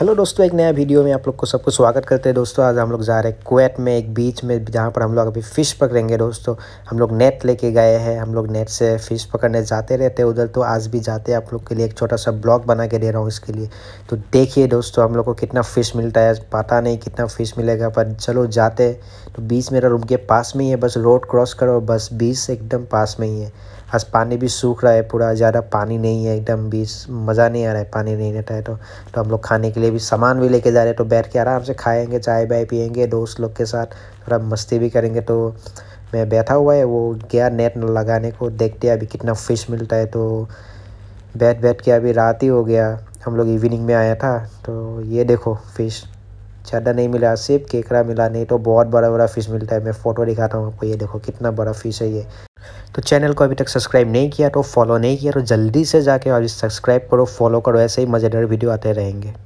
hello दोस्तों एक नया वीडियो में आप लोग को सबको स्वागत करते हैं दोस्तों आज हम लोग जा रहे हैं कुवैत में एक बीच में जहाँ पर हम लोग अभी फ़िश पकड़ेंगे दोस्तों हम लोग नेट लेके गए हैं हम लोग नेट से फ़िश पकड़ने जाते रहते हैं उधर तो आज भी जाते हैं आप लोग के लिए एक छोटा सा ब्लॉग बना के दे रहा हूँ इसके लिए तो देखिए दोस्तों हम लोग को कितना फ़िश मिलता है पता नहीं कितना फ़िश मिलेगा पर चलो जाते तो बीच मेरा रूम के पास में ही है बस रोड क्रॉस करो बस बीच एकदम पास में ही है आज पानी भी सूख रहा है पूरा ज़्यादा पानी नहीं है एकदम भी मज़ा नहीं आ रहा है पानी नहीं रहता है तो तो हम लोग खाने के लिए भी सामान भी लेके जा रहे हैं तो बैठ के आराम से खाएंगे चाय वाय पियेंगे दोस्त लोग के साथ थोड़ा मस्ती भी करेंगे तो मैं बैठा हुआ है वो गया नेट लगाने को देखते हैं अभी कितना फ़िश मिलता है तो बैठ बैठ के अभी रात ही हो गया हम लोग इवनिंग में आया था तो ये देखो फ़िश ज़्यादा नहीं मिला सिर्फ केकड़ा मिला नहीं तो बहुत बड़ा बड़ा फ़िश मिलता है मैं फ़ोटो दिखाता हूँ आपको ये देखो कितना बड़ा फ़िश है ये तो चैनल को अभी तक सब्सक्राइब नहीं किया तो फॉलो नहीं किया तो जल्दी से जाके और सब्सक्राइब करो फॉलो करो ऐसे ही मज़ेदार वीडियो आते रहेंगे